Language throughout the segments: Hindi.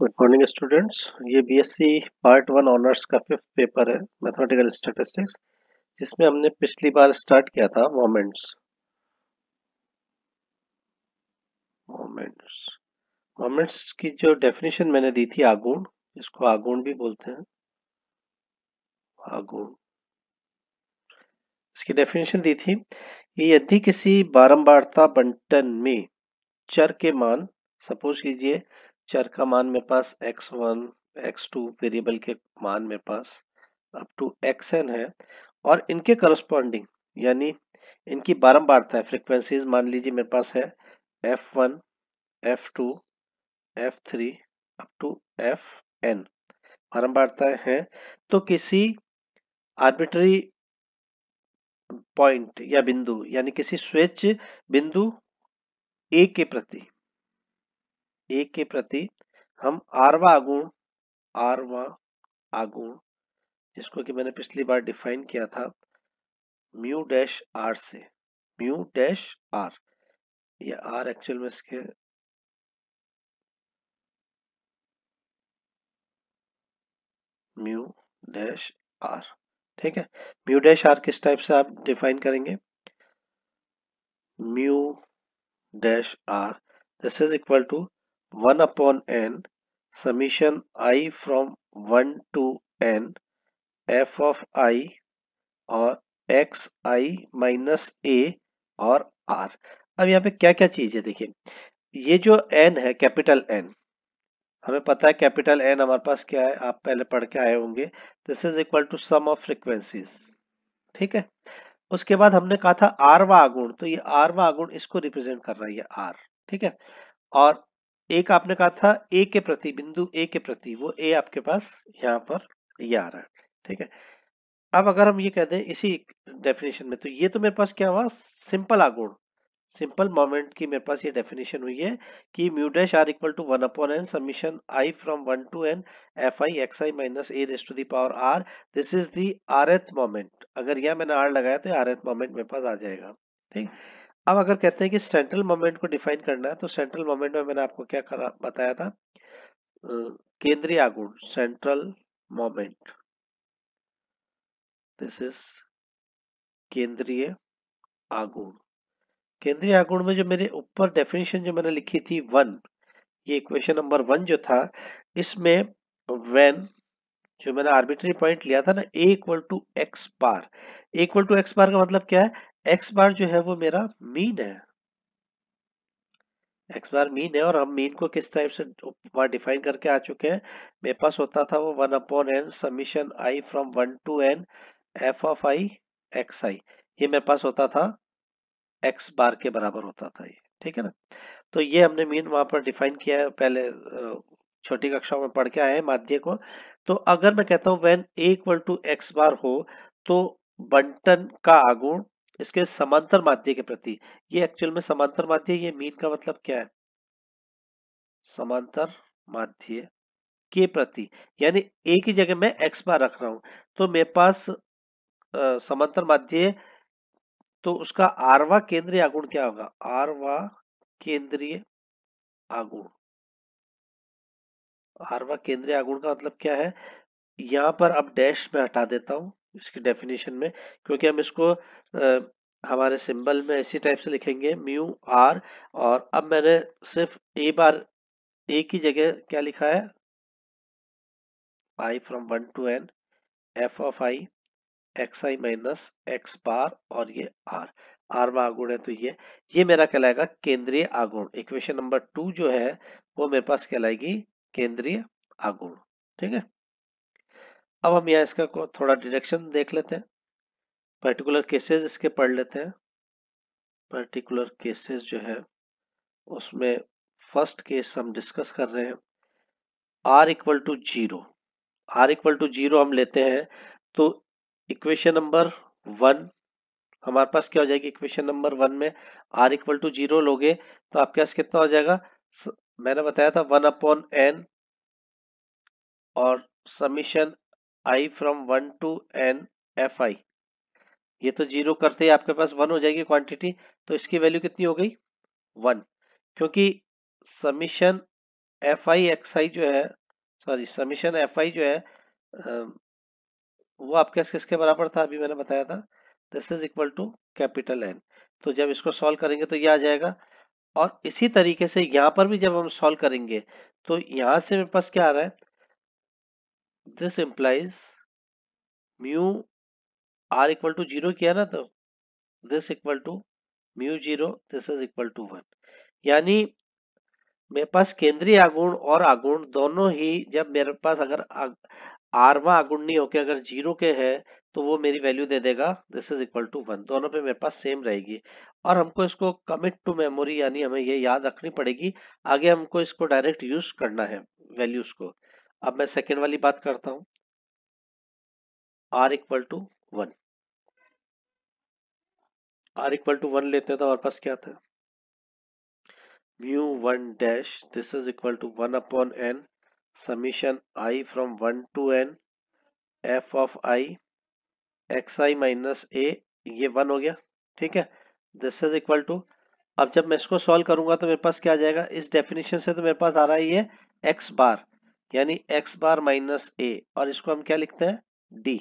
गुड मॉर्निंग स्टूडेंट्स ये बीएससी पार्ट वन ऑनर्स का फिफ्थ पेपर है मैथमेटिकल स्टेटिस्टिक्स जिसमें हमने पिछली बार स्टार्ट किया था मोमेंट्स मोमेंट्स मोमेंट्स की जो डेफिनेशन मैंने दी थी आगुण इसको आगुण भी बोलते हैं आगुण इसकी डेफिनेशन दी थी कि यदि किसी बारंबारता बंटन में चर के मान सपोज कीजिए चर का मान मेरे पास x1, x2 वेरिएबल के मान मेरे पास अप टू xn है और इनके करस्पॉन्डिंग यानी इनकी बारंबारता है फ्रिक्वेंसीज मान लीजिए मेरे पास है f1, f2, f3 up to fn बारंबारता है तो किसी आर्बिट्री पॉइंट या बिंदु यानी किसी स्वेच्छ बिंदु ए के प्रति ए के प्रति हम आरवा आगुण आरवा आगुण जिसको कि मैंने पिछली बार डिफाइन किया था म्यू डैश आर से म्यू डैश आर ये आर एक्चुअल में इसके म्यू डैश आर ठीक है म्यू डैश आर किस टाइप से आप डिफाइन करेंगे mu dash r this is equal to one upon n summation i from one to n f of i और एक्स आई माइनस ए और आर अब यहाँ पे क्या क्या चीज है देखिए ये जो एन है कैपिटल एन हमें पता है कैपिटल एन हमारे पास क्या है आप पहले पढ़ के आए होंगे this is equal to sum of frequencies ठीक है उसके बाद हमने कहा था आरवा आगुण तो ये आरवा आगुण इसको रिप्रेजेंट कर रहा है ये आर ठीक है और एक आपने कहा था ए के प्रति बिंदु ए के प्रति वो ए आपके पास यहाँ पर ये आ रहा है ठीक है अब अगर हम ये कह दें इसी डेफिनेशन में तो ये तो मेरे पास क्या हुआ सिंपल आगुण सिंपल मोमेंट की मेरे पास ये डेफिनेशन हुई है कि mu dash r equal to one upon n summation i from one to n f i x i minus a raise to the power r this is the r th moment अगर यह मैंने आर लगाया तो आर एथ मोमेंट मेरे पास आ जाएगा ठीक है अब अगर कहते हैं कि सेंट्रल मोमेंट को डिफाइन करना है तो सेंट्रल मोमेंट में मैंने आपको क्या करा बताया था केंद्रीय आगुण सेंट्रल मोमेंट दिस इज केंद्रीय आगुण केंद्रीय आगुण में जो मेरे ऊपर डेफिनेशन जो मैंने लिखी थी वन ये इक्वेशन नंबर वन जो था इसमें वेन जो मैंने आर्बिट्री पॉइंट लिया था ना equal to x bar equal to x bar का मतलब क्या है एक्स बार जो है वो मेरा मीन है एक्स बार मीन है और हम मीन को किस टाइप से वहां डिफाइन करके आ चुके हैं मेरे पास होता था वो one upon n summation i from one to n f of i x i ये मेरे पास होता था एक्स बार के बराबर होता था ये ठीक है ना तो ये हमने मीन वहां पर डिफाइन किया है पहले छोटी कक्षाओं में पढ़ के आए हैं माध्य को तो अगर मैं कहता हूं when equal to x bar हो तो बंटन का आगुण इसके समांतर माध्य के प्रति ये एक्चुअल में समांतर माध्य ये मीन का मतलब क्या है समांतर माध्य के प्रति यानी एक ही जगह मैं एक्स बार रख रहा हूं तो मेरे पास समांतर माध्य तो उसका आरवा केंद्रीय आगुण क्या होगा आरवा केंद्रीय आगुण आरवा केंद्रीय आगुण का मतलब क्या है यहां पर अब डैश में हटा देता हूं इसकी डेफिनेशन में क्योंकि हम इसको आ, हमारे सिंबल में इसी टाइप से लिखेंगे म्यू आर और अब मैंने सिर्फ ए बार ए की जगह क्या लिखा है i from one to n f of i x i minus x bar और ये आर आर में आगुण है तो ये ये मेरा कहलाएगा केंद्रीय आगुण इक्वेशन नंबर टू जो है वो मेरे पास कहलाएगी केंद्रीय आगुण ठीक है अब हम यहाँ इसका को थोड़ा डिरेक्शन देख लेते हैं पर्टिकुलर केसेस इसके पढ़ लेते हैं पर्टिकुलर केसेस जो है उसमें फर्स्ट केस हम डिस्कस कर रहे हैं r equal to zero r equal to zero हम लेते हैं तो इक्वेशन नंबर वन हमारे पास क्या हो जाएगी इक्वेशन नंबर वन में आर इक्वल टू जीरो लोगे तो आपके पास कितना हो जाएगा मैंने बताया था वन अपॉन एन और summation i from one to n f i ये तो जीरो करते ही आपके पास वन हो जाएगी क्वांटिटी तो इसकी वैल्यू कितनी हो गई वन क्योंकि summation f i x i जो है सॉरी समीशन एफ आई जो है वो आपके किसके बराबर था अभी मैंने बताया था this is equal to capital n तो जब इसको सॉल्व करेंगे तो ये आ जाएगा और इसी तरीके से यहाँ पर भी जब हम सॉल्व करेंगे तो यहाँ से मेरे पास क्या आ रहा है this implies mu r equal to zero किया ना तो this equal to mu zero this is equal to one यानी मेरे पास केंद्रीय आगुण और आगुण दोनों ही जब मेरे पास अगर आरवा आगुण नहीं होके अगर जीरो के है तो वो मेरी वैल्यू दे देगा this is equal to one दोनों पे मेरे पास सेम रहेगी और हमको इसको कमिट टू मेमोरी यानी हमें ये याद रखनी पड़ेगी आगे हमको इसको डायरेक्ट यूज करना है वैल्यूज को अब मैं सेकेंड वाली बात करता हूं r equal to one r equal to one लेते हैं तो हमारे पास क्या था mu one dash this is equal to one upon n summation i from one to n f of i x i minus a ये वन हो गया ठीक है दिस इज इक्वल टू अब जब मैं इसको सॉल्व करूंगा तो मेरे पास क्या आ जाएगा इस डेफिनेशन से तो मेरे पास आ रहा है ये एक्स बार यानी एक्स बार माइनस ए और इसको हम क्या लिखते हैं डी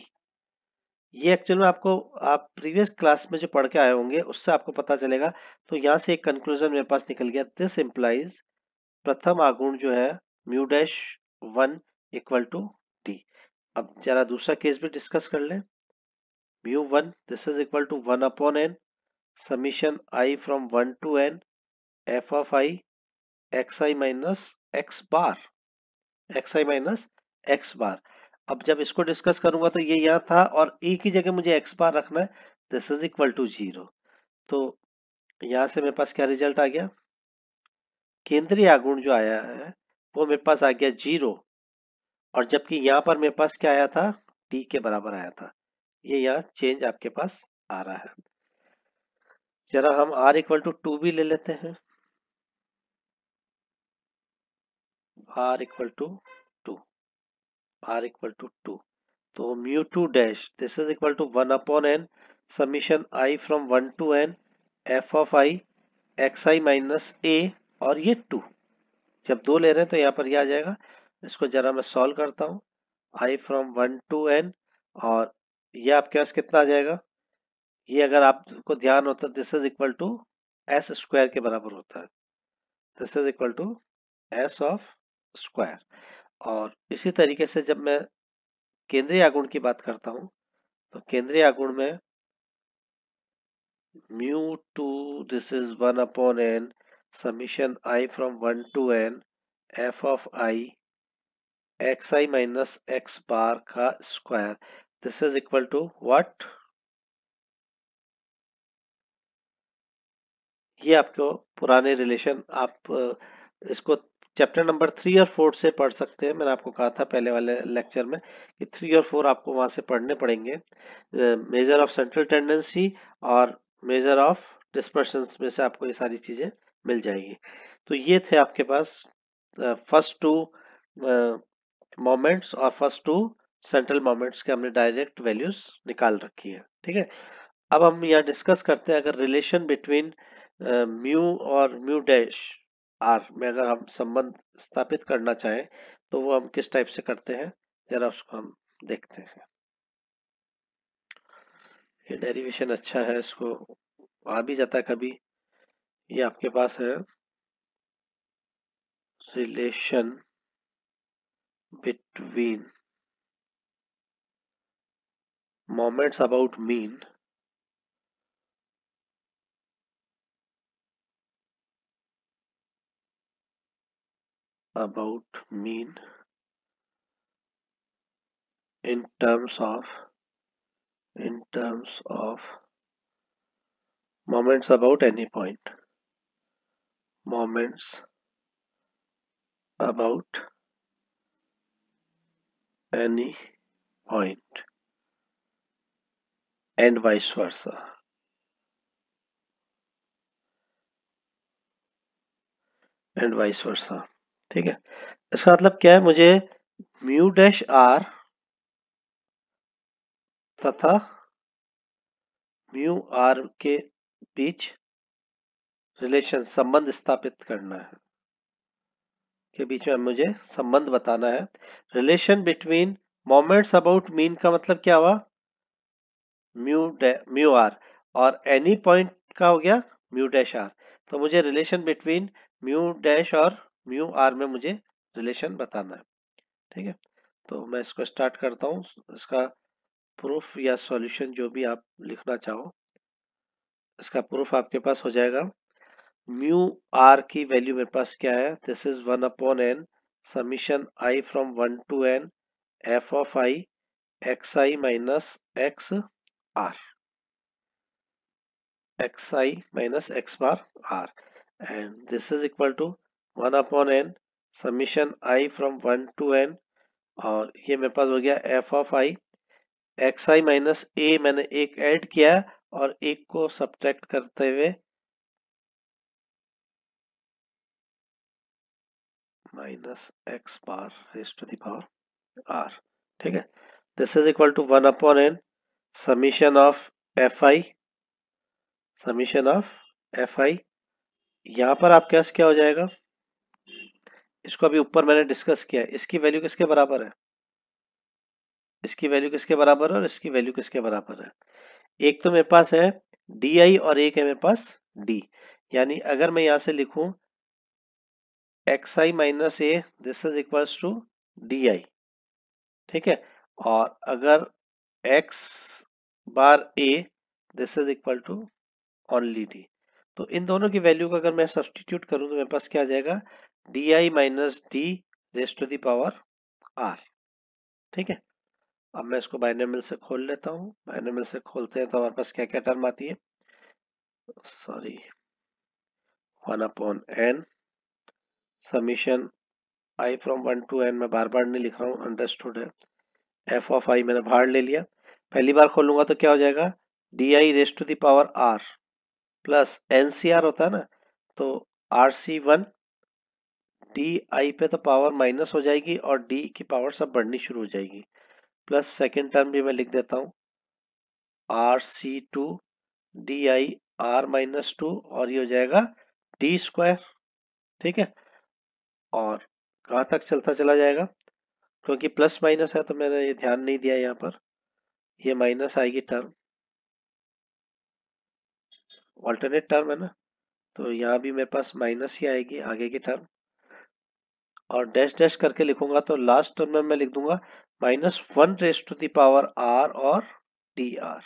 ये एक्चुअल में आपको आप प्रीवियस क्लास में जो पढ़ के आए होंगे उससे आपको पता चलेगा तो यहाँ से एक कंक्लूजन मेरे पास निकल गया दिस इम्प्लाइज प्रथम आगुण जो है mu dash one equal to d अब जरा दूसरा केस भी डिस्कस कर ले mu one this is equal to one upon n summation i from one to n f of i x i minus x bar x i minus x bar अब जब इसको डिस्कस करूंगा तो ये यहाँ था और ए की जगह मुझे एक्स बार रखना है this is equal to zero तो यहाँ से मेरे पास क्या रिजल्ट आ गया केंद्रीय आगुण जो आया है वो मेरे पास आ गया जीरो और जबकि यहाँ पर मेरे पास क्या आया था टी के बराबर आया था ये यहाँ चेंज आपके पास आ रहा है जरा हम आर इक्वल टू टू भी ले लेते हैं r equal to two r equal to two तो mu two dash this is equal to one upon n summation i from one to n f of i x i minus a और ये टू जब दो ले रहे हैं तो यहाँ पर यह आ जाएगा इसको जरा मैं सॉल्व करता हूँ i from one to n और ये आपके पास कितना आ जाएगा ये अगर आपको ध्यान होता this is equal to s square के बराबर होता है this is equal to s of square और इसी तरीके से जब मैं केंद्रीय आगुण की बात करता हूं तो केंद्रीय आगुण में mu two this is one upon n summation i from one to n f of i x i minus x bar का square this is equal to what ये आपको पुराने रिलेशन आप इसको चैप्टर नंबर थ्री और फोर से पढ़ सकते हैं मैंने आपको कहा था पहले वाले लेक्चर में कि थ्री और फोर आपको वहां से पढ़ने पड़ेंगे मेजर ऑफ सेंट्रल टेंडेंसी और मेजर ऑफ डिस्पर्शन में से आपको ये सारी चीजें मिल जाएगी तो ये थे आपके पास फर्स्ट टू मोमेंट्स और फर्स्ट टू सेंट्रल मोमेंट्स के हमने डायरेक्ट वैल्यूज निकाल रखी है ठीक है अब हम यहाँ डिस्कस करते हैं अगर रिलेशन बिटवीन म्यू और म्यू डैश आर में अगर हम संबंध स्थापित करना चाहें तो वो हम किस टाइप से करते हैं जरा उसको हम देखते हैं ये डेरिवेशन अच्छा है इसको आ भी जाता है कभी ये आपके पास है relation between moments about mean about mean in terms of in terms of moments about any point moments about any point and vice versa and vice versa ठीक है इसका मतलब क्या है मुझे म्यू डैश आर तथा म्यू आर के बीच रिलेशन संबंध स्थापित करना है के बीच में मुझे संबंध बताना है relation between moments about mean का मतलब क्या हुआ म्यू म्यू आर और एनी पॉइंट का हो गया म्यू डैश आर तो मुझे रिलेशन बिटवीन म्यू डैश और म्यू आर में मुझे रिलेशन बताना है ठीक है तो मैं इसको स्टार्ट करता हूँ इसका प्रूफ या सॉल्यूशन जो भी आप लिखना चाहो इसका प्रूफ आपके पास हो जाएगा म्यू आर की वैल्यू मेरे पास क्या है this is one upon n summation i from one to n f of i x i minus x r x i minus x bar r and this is equal to one upon n summation i from one to n और ये मेरे पास हो गया f of i x i minus a मैंने एक ऐड किया और एक को सब्ट्रैक्ट करते हुए minus x bar raise to the power r ठीक है this is equal to one upon n summation of f i summation of f i यहां पर आपके पास क्या हो जाएगा इसको अभी ऊपर मैंने डिस्कस किया इसकी वैल्यू किसके बराबर है इसकी वैल्यू किसके बराबर है और इसकी वैल्यू किसके बराबर है एक तो मेरे पास है डी आई और एक है मेरे पास डी यानी अगर मैं यहां से लिखूं x i minus a this is equals to d i ठीक है और अगर x bar a this is equal to only d तो इन दोनों की वैल्यू को अगर मैं सब्सटीट्यूट करूं तो मेरे पास क्या आ जाएगा d minus d raise to the power r ठीक है अब मैं इसको बाइनोमियल से खोल लेता हूँ बाइनोमियल से खोलते हैं तो हमारे पास क्या क्या टर्म आती है sorry one upon n summation i from one to n मैं बार बार नहीं लिख रहा हूँ अंडरस्टूड है एफ ऑफ आई मैंने भाड़ ले लिया पहली बार खोलूंगा तो क्या हो जाएगा d i raise to the power r plus n c r होता है ना तो r c one d i पे तो पावर माइनस हो जाएगी और डी की पावर सब बढ़नी शुरू हो जाएगी प्लस सेकेंड टर्म भी मैं लिख देता हूँ r c two d i r minus two और ये हो जाएगा डी स्क्वायर ठीक है और कहाँ तक चलता चला जाएगा क्योंकि प्लस माइनस है तो मैंने ये ध्यान नहीं दिया यहाँ पर ये माइनस आएगी टर्म ऑल्टरनेट टर्म है ना तो यहाँ भी मेरे पास माइनस ही आएगी आगे की टर्म और डैश डैश करके लिखूंगा तो लास्ट टर्म में मैं लिख दूंगा minus one raise to the power r और d r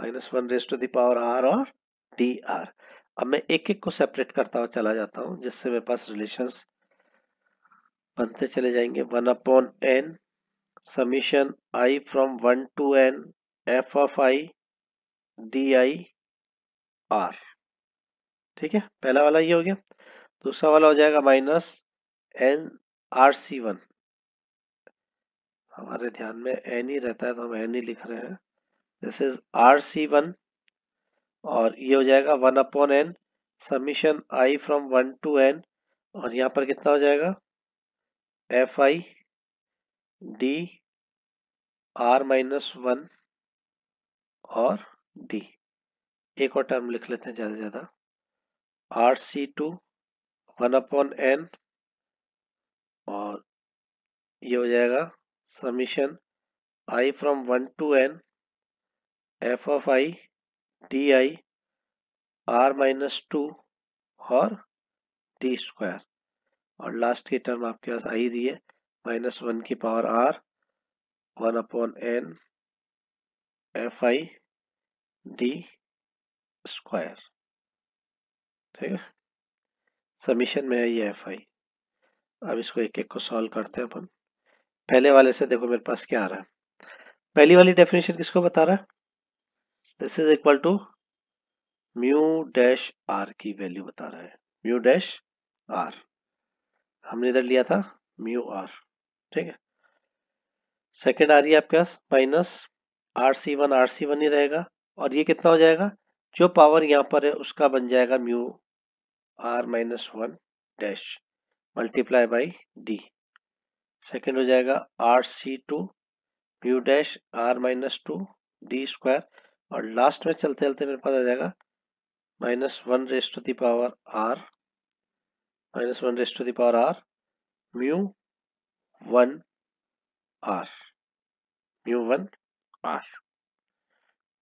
minus one raise to the power r और डी आर अब मैं एक एक को सेपरेट करता हुआ चला जाता हूं जिससे मेरे पास रिलेशन बनते चले जाएंगे one upon n summation i from one to n f of i d i r ठीक है पहला वाला ये हो गया दूसरा वाला हो जाएगा minus n r c one हमारे ध्यान में एन ही रहता है तो हम एन ही लिख रहे हैं this is r c one और ये हो जाएगा one upon n summation i from one to n और यहाँ पर कितना हो जाएगा f i d r minus one और डी एक और टर्म लिख लेते हैं ज़्यादा से ज़्यादा r c two one upon n और ये हो जाएगा summation i from one to n f of i d i r minus two और डी स्क्वायर और लास्ट की टर्म आपके पास आई रही है माइनस वन की power r one upon n f i d square ठीक है समीशन में है ये एफ आई अब इसको एक एक को सॉल्व करते हैं अपन पहले वाले से देखो मेरे पास क्या आ रहा है पहली वाली डेफिनेशन किसको बता रहा है this is equal to mu dash r की वैल्यू बता रहा है म्यू डैश आर हमने इधर लिया था म्यू आर ठीक है सेकेंड आ रही है आपके पास minus r c one r c one ही रहेगा और ये कितना हो जाएगा जो पावर यहाँ पर है उसका बन जाएगा mu r minus one dash multiply by d second हो जाएगा r c two mu dash r minus two d square और लास्ट में चलते चलते मेरे पास आ जाएगा minus one raise to the power r minus one raise to the power r mu one r mu one r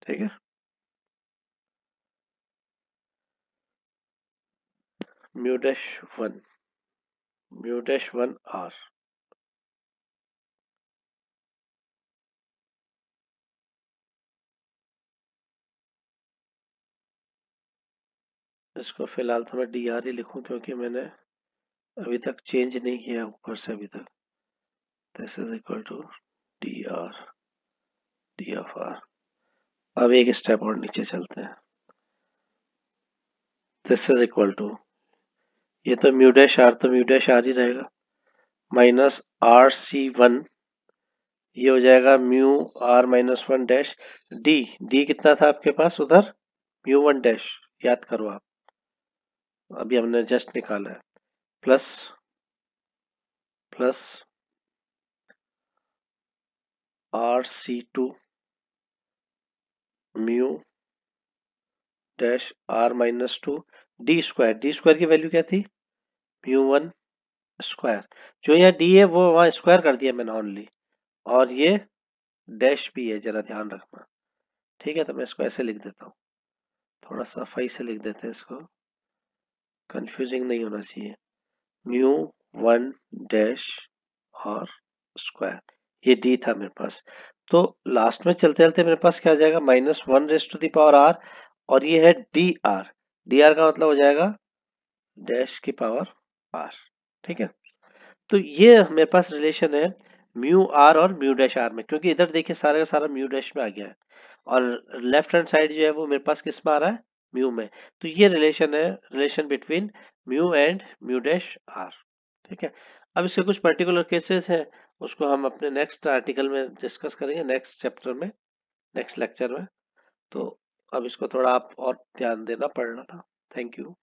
ठीक है mu dash one mu dash 1 r इसको फिलहाल तो मैं डी आर ही लिखूं क्योंकि मैंने अभी तक चेंज नहीं किया ऊपर से अभी तक this is equal to d r d f r अब एक स्टेप और नीचे चलते हैं दिस इज इक्वल टू ये तो म्यू डैश आर तो म्यू डैश आर ही रहेगा माइनस आर सी वन ये हो जाएगा mu r minus one dash d d कितना था आपके पास उधर म्यू वन डैश याद करो आप अभी हमने जस्ट निकाला है plus plus r c two mu dash r minus two d square d square की वैल्यू क्या थी म्यू वन स्क्वायर जो यहाँ डी है वो वहाँ स्क्वायर कर दिया मैंने ऑनली और ये डैश भी है जरा ध्यान रखना ठीक है तो मैं इसको ऐसे लिख देता हूँ थोड़ा सफाई से लिख देते हैं इसको कंफ्यूजिंग नहीं होना चाहिए म्यू वन डैश और स्क्वायर ये डी था मेरे पास तो लास्ट में चलते चलते मेरे पास क्या आ जाएगा minus one raise to the power r और ये है डी आर डी आर का मतलब हो जाएगा डैश की पावर आर ठीक है तो ये मेरे पास रिलेशन है म्यू आर और म्यू डैश आर में क्योंकि इधर देखिए सारे का सारा म्यू डैश में आ गया है और लेफ्ट हैंड साइड जो है वो मेरे पास किस में आ रहा है म्यू में तो ये रिलेशन है relation between mu and mu dash r ठीक है अब इसके कुछ पर्टिकुलर केसेस हैं उसको हम अपने नेक्स्ट आर्टिकल में डिस्कस करेंगे नेक्स्ट चैप्टर में नेक्स्ट लेक्चर में तो अब इसको थोड़ा आप और ध्यान देना पड़ना था थैंक यू